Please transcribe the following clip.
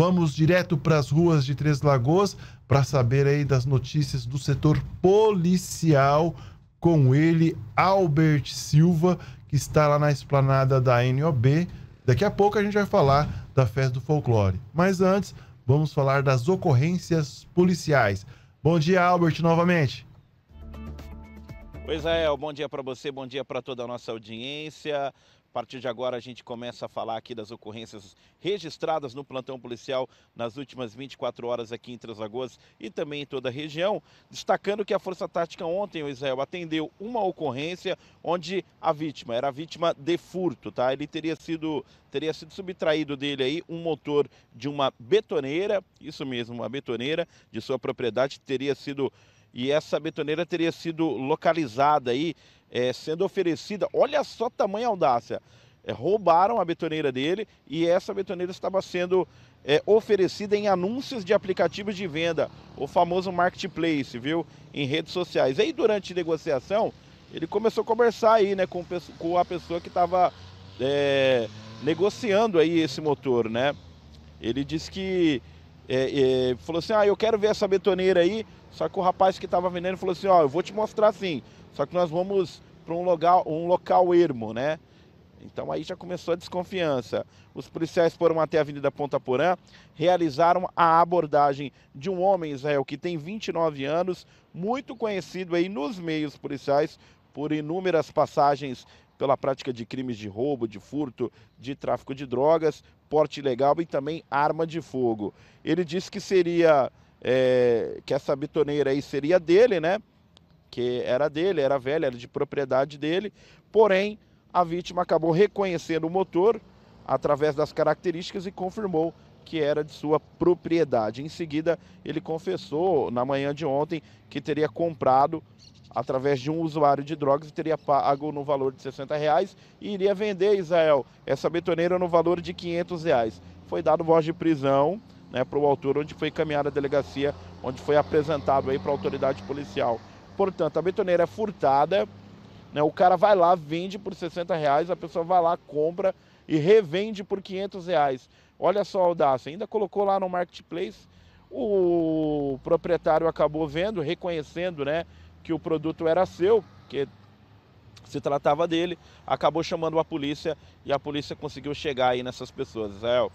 Vamos direto para as ruas de Três Lagoas para saber aí das notícias do setor policial com ele, Albert Silva, que está lá na esplanada da NOB. Daqui a pouco a gente vai falar da festa do folclore. Mas antes, vamos falar das ocorrências policiais. Bom dia, Albert, novamente. Pois é, bom dia para você, bom dia para toda a nossa audiência. A partir de agora, a gente começa a falar aqui das ocorrências registradas no plantão policial nas últimas 24 horas aqui em Três Lagoas e também em toda a região. Destacando que a Força Tática ontem, o Israel, atendeu uma ocorrência onde a vítima era vítima de furto, tá? Ele teria sido, teria sido subtraído dele aí um motor de uma betoneira, isso mesmo, uma betoneira de sua propriedade, teria sido e essa betoneira teria sido localizada aí, é, sendo oferecida. Olha só tamanha audácia! É, roubaram a betoneira dele e essa betoneira estava sendo é, oferecida em anúncios de aplicativos de venda, o famoso marketplace, viu? Em redes sociais. E aí, durante negociação, ele começou a conversar aí, né, com, com a pessoa que estava é, negociando aí esse motor, né? Ele disse que é, é, falou assim, ah, eu quero ver essa betoneira aí. Só que o rapaz que estava vendendo falou assim, ó, eu vou te mostrar sim. Só que nós vamos para um local, um local ermo, né? Então aí já começou a desconfiança. Os policiais foram até a Avenida Ponta Porã, realizaram a abordagem de um homem, Israel, que tem 29 anos, muito conhecido aí nos meios policiais por inúmeras passagens pela prática de crimes de roubo, de furto, de tráfico de drogas, porte ilegal e também arma de fogo. Ele disse que seria é, que essa bitoneira aí seria dele, né? Que era dele, era velha, era de propriedade dele. Porém, a vítima acabou reconhecendo o motor através das características e confirmou que era de sua propriedade. Em seguida, ele confessou na manhã de ontem que teria comprado através de um usuário de drogas, teria pago no valor de 60 reais e iria vender, Israel, essa betoneira no valor de 500 reais. Foi dado voz de prisão né, para o autor, onde foi encaminhada a delegacia, onde foi apresentado aí para a autoridade policial. Portanto, a betoneira é furtada, né, o cara vai lá, vende por 60 reais, a pessoa vai lá, compra e revende por 500 reais. Olha só a audácia, ainda colocou lá no marketplace, o proprietário acabou vendo, reconhecendo, né, que o produto era seu, que se tratava dele, acabou chamando a polícia e a polícia conseguiu chegar aí nessas pessoas, Israel.